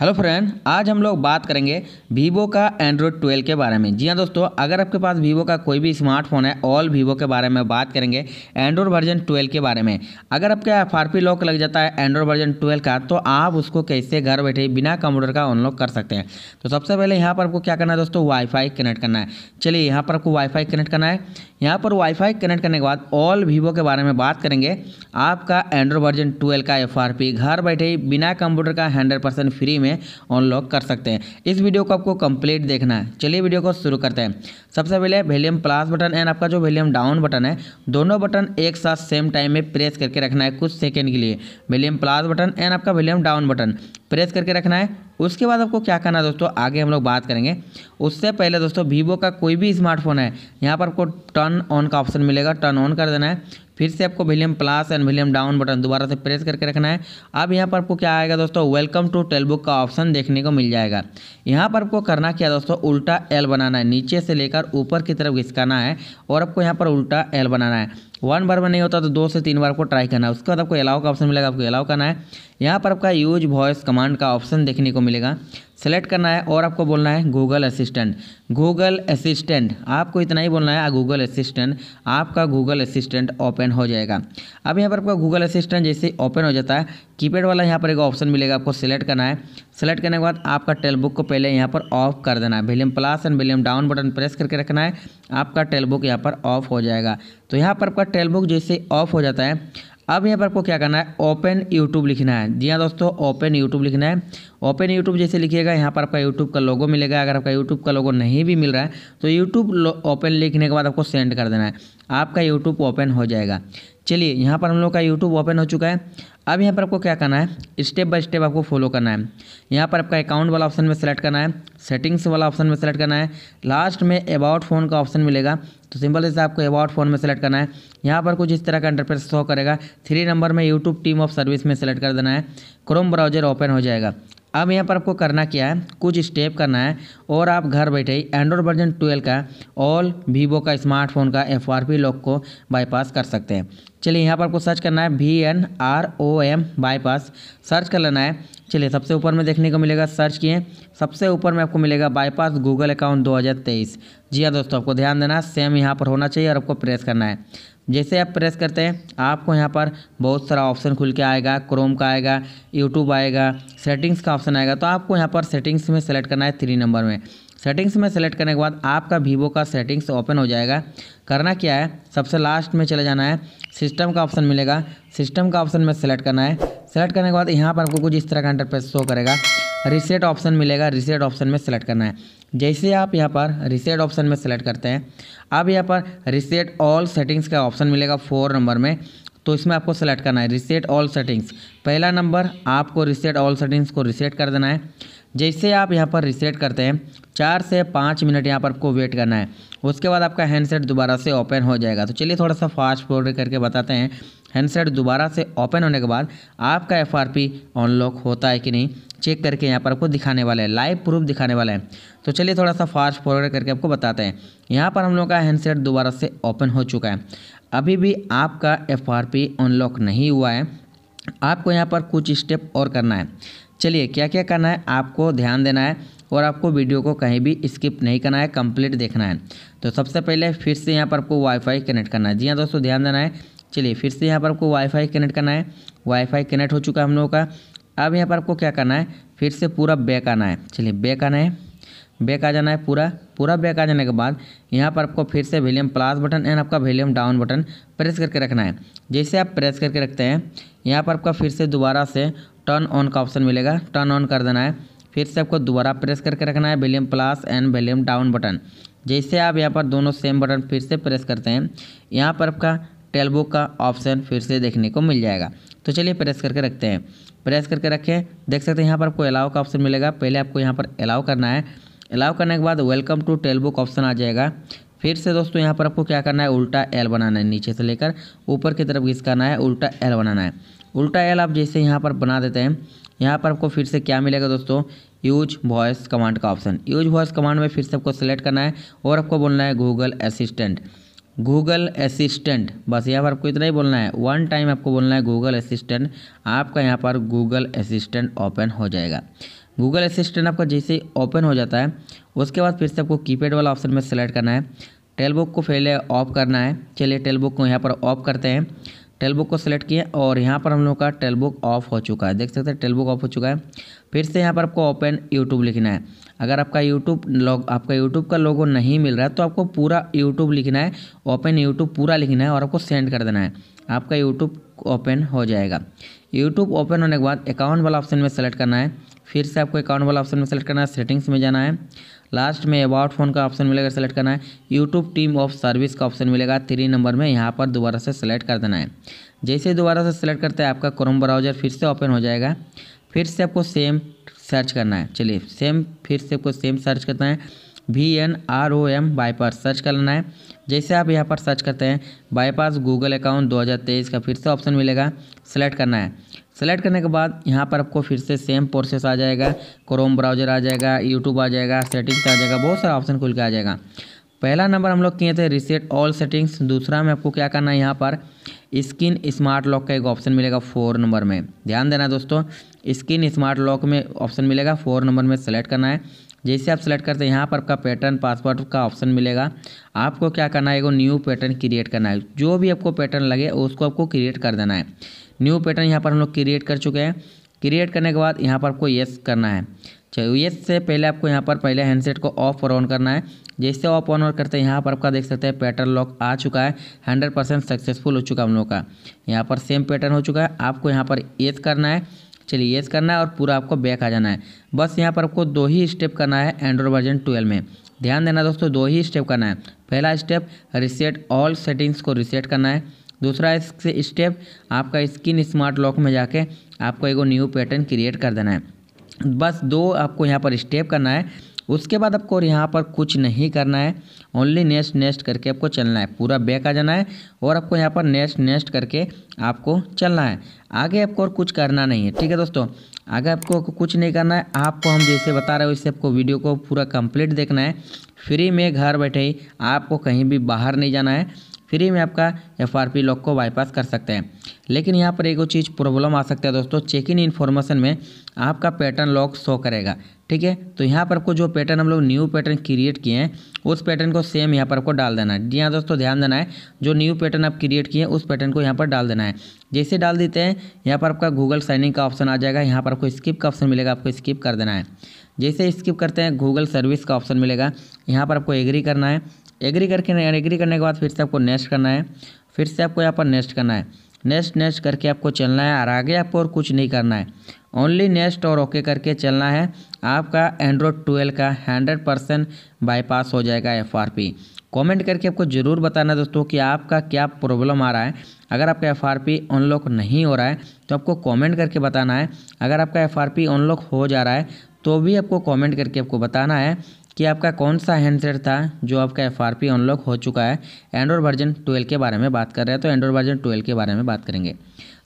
hello friend आज हम लोग बात करेंगे वीवो का एंड्रॉयड 12 के बारे में जी हाँ दोस्तों अगर आपके पास वीवो का कोई भी स्मार्टफोन है ऑल वीवो के बारे में बात करेंगे एंड्रॉयड वर्जन 12 के बारे में अगर आपका एफ आर लॉक लग जाता है एंड्रॉयड वर्जन 12 का तो आप उसको कैसे घर बैठे बिना कंप्यूटर का अनलॉक कर सकते हैं तो सबसे पहले यहाँ पर आपको क्या करना है दोस्तों वाईफाई कनेक्ट करना है चलिए यहाँ पर आपको वाईफाई कनेक्ट करना है यहाँ पर वाईफाई कनेक्ट करने के बाद ऑल वीवो के बारे में बात करेंगे आपका एंड्रॉयड वर्जन ट्वेल्व का एफ घर बैठे बिना कंप्यूटर का हंड्रेड फ्री में में अनलॉक कर सकते हैं इस वीडियो को आपको कंप्लीट देखना है चलिए वीडियो को शुरू करते हैं सबसे पहले वैल्यूम प्लस बटन एंड आपका जो वैल्यूम डाउन बटन है दोनों बटन एक साथ सेम टाइम में प्रेस करके रखना है कुछ सेकेंड के लिए वैल्यूम प्लस बटन एंड आपका वैल्यूम डाउन बटन प्रेस करके रखना है उसके बाद आपको क्या करना है दोस्तों आगे हम लोग बात करेंगे उससे पहले दोस्तों वीवो का कोई भी स्मार्टफोन है यहाँ पर आपको टर्न ऑन का ऑप्शन मिलेगा टर्न ऑन कर देना है फिर से आपको volume plus and volume down button दोबारा से प्रेस करके रखना है अब यहाँ पर आपको क्या आएगा दोस्तों वेलकम टू टेलबुक का ऑप्शन देखने को मिल जाएगा यहाँ पर आपको करना क्या दोस्तों उल्टा एल बनाना है नीचे से लेकर ऊपर की तरफ घिसकाना है और आपको यहाँ पर उल्टा एल बनाना है वन बार में नहीं होता तो दो से तीन बार को ट्राई करना है उसके बाद आपको अलाउ का ऑप्शन मिलेगा आपको अलाउ करना है यहाँ पर आपका यूज वॉइस कमांड का ऑप्शन देखने को मिलेगा सेलेक्ट करना है और आपको बोलना है गूगल असिस्टेंट गूगल असिस्टेंट आपको इतना ही बोलना है गूगल असिस्टेंट आपका गूगल असिस्टेंट ओपन हो जाएगा अब यहाँ पर आपका गूगल असिस्टेंट जैसे ओपन हो जाता है कीपैड वाला यहाँ पर एक ऑप्शन मिलेगा आपको सेलेक्ट करना है सेलेक्ट करने के बाद आपका टेलबुक को पहले यहाँ पर ऑफ कर देना है volume plus and volume down button press करके रखना है आपका टेलबुक यहाँ पर ऑफ हो जाएगा तो यहाँ पर आपका टेलबुक जैसे ऑफ हो जाता है अब यहाँ पर आपको क्या करना है ओपन यूट्यूब लिखना है जी हाँ दोस्तों ओपन यूट्यूब लिखना है ओपन यूट्यूब जैसे लिखिएगा यहाँ पर आपका यूट्यूब का लोगो मिलेगा अगर आपका यूट्यूब का लोगो नहीं भी मिल रहा है तो यूट्यूब ओपन लिखने के बाद आपको सेंड कर देना है आपका यूट्यूब ओपन हो जाएगा चलिए यहाँ पर हम लोग का यूट्यूब ओपन हो चुका है अब यहाँ पर आपको क्या करना है स्टेप बाय स्टेप आपको फॉलो करना है यहाँ पर आपका अकाउंट वाला ऑप्शन में सेलेक्ट करना है सेटिंग्स वाला ऑप्शन में सेलेक्ट करना है लास्ट में अबाउट फ़ोन का ऑप्शन मिलेगा तो सिंपल से आपको अबाउट फ़ोन में सेलेक्ट करना है यहाँ पर कुछ इस तरह का इंटरप्रेस शो करेगा थ्री नंबर में यूट्यूब टीम ऑफ सर्विस में सेलेक्ट कर देना है क्रोम ब्राउजर ओपन हो जाएगा अब यहाँ पर आपको करना क्या है कुछ स्टेप करना है और आप घर बैठे ही एंड्रॉयड वर्जन 12 का ऑल वीवो का स्मार्टफोन का एफ आर पी लॉक को बाईपास कर सकते हैं चलिए यहाँ पर आपको सर्च करना है V N R O M bypass search कर लेना है चलिए सबसे ऊपर में देखने को मिलेगा सर्च किए सबसे ऊपर में आपको मिलेगा बाईपास गूगल अकाउंट तेईस जी हाँ दोस्तों आपको ध्यान देना सेम यहाँ पर होना चाहिए और आपको प्रेस करना है जैसे आप प्रेस करते हैं आपको यहाँ पर बहुत सारा ऑप्शन खुल के आएगा क्रोम का आएगा यूट्यूब आएगा सेटिंग्स का ऑप्शन आएगा तो आपको यहाँ पर सेटिंग्स में सेलेक्ट करना है थ्री नंबर में सेटिंग्स में सेलेक्ट करने के बाद आपका वीवो का सेटिंग्स ओपन हो जाएगा करना क्या है सबसे लास्ट में चले जाना है सिस्टम का ऑप्शन मिलेगा सिस्टम का ऑप्शन में सेलेक्ट करना है सेलेक्ट करने के बाद यहाँ पर आपको कुछ इस तरह का इंटरप्रेस शो करेगा रिसेट ऑप्शन मिलेगा रिसेट ऑप्शन में सेलेक्ट करना है जैसे आप यहाँ पर रिसेट ऑप्शन में सेलेक्ट करते हैं अब यहाँ पर रिसेट ऑल सेटिंग्स का ऑप्शन मिलेगा फोर नंबर में तो इसमें आपको सेलेक्ट करना है रिसेट ऑल सेटिंग्स पहला नंबर आपको रिसेट ऑल सेटिंग्स को रिसेट कर देना है जैसे आप यहाँ पर रिसेट करते हैं चार से पाँच मिनट यहाँ पर आपको वेट करना है उसके बाद आपका हैंडसेट दोबारा से ओपन हो जाएगा तो चलिए थोड़ा सा फास्ट फॉरवर्ड करके बताते हैं हैंडसेट दोबारा से ओपन होने के बाद आपका एफ आर पी अनलॉक होता है कि नहीं चेक करके यहाँ पर आपको दिखाने वाला है लाइव प्रूफ दिखाने वाला है तो चलिए थोड़ा सा फास्ट फॉरवर्ड करके आपको बताते हैं यहाँ पर हम लोग का हैंडसेट दोबारा से ओपन हो चुका है अभी भी आपका एफ अनलॉक नहीं हुआ है आपको यहाँ पर कुछ स्टेप और करना है चलिए क्या क्या करना है आपको ध्यान देना है और आपको वीडियो को कहीं भी स्किप नहीं करना है कंप्लीट देखना है तो सबसे पहले फिर से यहाँ पर आपको वाईफाई कनेक्ट करना है जी हाँ दोस्तों ध्यान देना है चलिए फिर से यहाँ पर आपको वाईफाई कनेक्ट करना है वाईफाई कनेक्ट हो चुका है हम लोगों का अब यहाँ पर आपको क्या करना है फिर से पूरा बैक आना है चलिए बैक आना है बैक आ जाना है पूरा पूरा बैक आ जाने के बाद यहाँ पर आपको फिर से वॉल्यूम प्लस बटन एंड आपका वॉल्यूम डाउन बटन प्रेस करके रखना है जैसे आप प्रेस करके रखते हैं यहाँ पर आपका फिर से दोबारा से टर्न ऑन का ऑप्शन मिलेगा टर्न ऑन कर देना है फिर से आपको दोबारा प्रेस करके रखना है volume plus and volume down button जैसे आप यहाँ पर दोनों सेम बटन फिर से प्रेस करते हैं यहाँ पर आपका टेलबुक का ऑप्शन फिर से देखने को मिल जाएगा तो चलिए प्रेस करके रखते हैं प्रेस करके रखें देख सकते हैं यहाँ पर आपको अलाउ का ऑप्शन मिलेगा पहले आपको यहाँ पर अलाउ करना है अलाउ करने के बाद वेलकम टू टेलबुक ऑप्शन आ जाएगा फिर से दोस्तों यहाँ पर आपको क्या करना है उल्टा एल बनाना है नीचे से लेकर ऊपर की तरफ घिसकाना है उल्टा एल बनाना है उल्टा एल आप जैसे यहाँ पर बना देते हैं यहाँ पर आपको फिर से क्या मिलेगा दोस्तों यूज वॉइस कमांड का ऑप्शन यूज वॉइस कमांड में फिर से आपको सेलेक्ट करना है और आपको बोलना है गूगल असिस्टेंट गूगल असिस्टेंट बस यहाँ पर आपको इतना ही बोलना है वन टाइम आपको बोलना है गूगल असिस्टेंट आपका यहाँ पर गूगल असिस्टेंट ओपन हो जाएगा गूगल असिस्टेंट आपका जैसे ओपन हो जाता है उसके बाद फिर से आपको कीपैड वाला ऑप्शन में सेलेक्ट करना है टेलबुक को पहले ऑफ करना है चलिए टेलबुक को यहाँ पर ऑफ करते हैं टेलबुक को सिलेक्ट किया और यहाँ पर हम लोग का टेलबुक ऑफ हो चुका है देख सकते हैं टेलबुक ऑफ हो चुका है फिर से यहाँ पर आपको ओपन यूट्यूब लिखना है अगर आपका यूट्यूब लॉग आपका यूट्यूब का लोगो नहीं मिल रहा है तो आपको पूरा यूट्यूब लिखना है ओपन यूट्यूब पूरा लिखना है और आपको सेंड कर देना है आपका यूट्यूब ओपन हो जाएगा यूट्यूब ओपन होने के बाद अकाउंट वाला ऑप्शन में सेलेक्ट करना है फिर से आपको अकाउंट वाला ऑप्शन में सेलेक्ट करना है सेटिंग्स में जाना है लास्ट में अबाउट फोन का ऑप्शन मिलेगा सेलेक्ट करना है यूट्यूब टीम ऑफ सर्विस का ऑप्शन मिलेगा थ्री नंबर में यहाँ पर दोबारा से सेलेक्ट कर देना है जैसे दोबारा से सेलेक्ट करते हैं आपका क्रोम ब्राउजर फिर से ओपन हो जाएगा फिर से आपको सेम सर्च करना है चलिए सेम फिर से आपको सेम सर्च करना है V N R O M bypass search कर लेना है जैसे आप यहाँ पर सर्च करते हैं बाईपास गूगल अकाउंट 2023 का फिर से ऑप्शन मिलेगा सेलेक्ट करना है सेलेक्ट करने के बाद यहाँ पर आपको फिर से सेम प्रोसेस आ जाएगा क्रोम ब्राउजर आ जाएगा यूट्यूब आ जाएगा सेटिंग्स आ जाएगा बहुत सारा ऑप्शन खुल के आ जाएगा पहला नंबर हम लोग किए थे रिसेट ऑल सेटिंग्स दूसरा में आपको क्या करना है यहाँ पर स्किन स्मार्ट लॉक का एक ऑप्शन मिलेगा फोर नंबर में ध्यान देना दोस्तों स्किन स्मार्ट लॉक में ऑप्शन मिलेगा फोर नंबर में सेलेक्ट करना है जैसे आप सेलेक्ट करते हैं यहाँ पर आपका पैटर्न पासवर्ड का ऑप्शन मिलेगा आपको क्या करना है एक न्यू पैटर्न क्रिएट करना है जो भी आपको पैटर्न लगे उसको आपको क्रिएट कर देना है न्यू पैटर्न यहाँ पर हम लोग क्रिएट कर चुके हैं क्रिएट करने के बाद यहाँ पर आपको येस करना है चलो येस से पहले आपको यहाँ पर पहले हैंडसेट को ऑफ और ऑन करना है जैसे ऑफ ऑन और करते हैं यहाँ पर आपका देख सकते हैं पैटर्न लॉक आ चुका है हंड्रेड परसेंट सक्सेसफुल हो चुका हम लोग का यहाँ पर सेम पैटर्न हो चुका है आपको यहाँ पर येस करना है चलिए येस करना है और पूरा आपको बैक आ जाना है बस यहाँ पर आपको दो ही स्टेप करना है एंड्रॉयड वर्जन ट्वेल्व में ध्यान देना दोस्तों दो ही स्टेप करना है पहला स्टेप रिसेट ऑल सेटिंग्स को रिसेट करना है दूसरा इससे स्टेप आपका स्किन स्मार्ट लॉक में जाके आपको एक न्यू पैटर्न क्रिएट कर देना है बस दो आपको यहाँ पर स्टेप करना है उसके बाद आपको और यहाँ पर कुछ नहीं करना है ओनली नेस्ट नेस्ट करके आपको चलना है पूरा बैक आ जाना है और आपको यहाँ पर नेस्ट नेस्ट करके आपको चलना है आगे आपको और कुछ करना नहीं है ठीक है दोस्तों आगे आपको कुछ नहीं करना है आपको हम जैसे बता रहे हो इससे आपको वीडियो को पूरा कंप्लीट देखना है फ्री में घर बैठे ही आपको कहीं भी बाहर नहीं जाना है फ्री में आपका एफ आर पी लॉक को बाईपास कर सकते हैं लेकिन यहाँ पर एक चीज़ प्रॉब्लम आ सकता है दोस्तों चेक इन इन्फॉर्मेशन में आपका पैटर्न लॉक शो करेगा ठीक है तो यहाँ पर आपको जो पैटर्न हम लोग न्यू पैटर्न क्रिएट किए हैं उस पैटर्न को सेम यहाँ पर आपको डाल देना है जी हाँ दोस्तों ध्यान देना है जो न्यू पैटर्न आप क्रिएट किए हैं उस पैटर्न को यहाँ पर डाल देना है जैसे डाल देते हैं यहाँ पर आपका गूगल साइनिंग का ऑप्शन आ जाएगा यहाँ पर आपको स्किप का ऑप्शन मिलेगा आपको स्किप कर देना है जैसे स्किप करते हैं गूगल सर्विस का ऑप्शन मिलेगा यहाँ पर आपको एग्री करना है एग्री करके नहीं एग्री करने के बाद फिर से आपको नेक्स्ट करना है फिर से आपको यहाँ पर नेक्स्ट करना है नेक्स्ट नेक्स्ट करके आपको चलना है और आगे आपको और कुछ नहीं करना है ओनली नेक्स्ट और ओके करके चलना है आपका एंड्रॉयड ट्वेल्व का हंड्रेड परसेंट बाईपास हो जाएगा एफ आर पी कमेंट करके आपको ज़रूर बताना दोस्तों कि आपका क्या प्रॉब्लम आ रहा है अगर आपका एफ आर पी अनलॉक नहीं हो रहा है तो आपको कमेंट करके बताना है अगर आपका एफ आर पी अनलॉक हो जा रहा है तो भी आपको कमेंट करके आपको बताना है कि आपका कौन सा हैंडसेट था जो आपका एफ आर पी अनलॉक हो चुका है एंड्रॉयड वर्जन ट्वेल्व के बारे में बात कर रहे हैं तो एंड्रॉयड वर्जन ट्वेल्व के बारे में बात करेंगे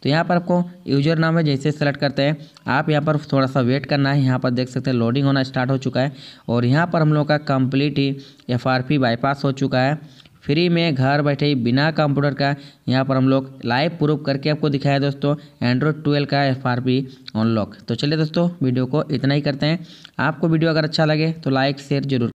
तो यहाँ पर आपको यूजर नाम है जैसे सेलेक्ट करते हैं आप यहाँ पर थोड़ा सा वेट करना है यहाँ पर देख सकते हैं लोडिंग होना स्टार्ट हो चुका है और यहाँ पर हम लोग का कम्प्लीट ही एफ आर पी बाईपास हो चुका है फ्री में घर बैठे ही बिना कंप्यूटर का यहाँ पर हम लोग लाइव प्रूफ करके आपको दिखाया दोस्तों एंड्रॉयड ट्वेल्व का एफ आर पी अनलॉक तो चलिए दोस्तों वीडियो को इतना ही करते हैं आपको वीडियो अगर अच्छा लगे तो लाइक शेयर जरूर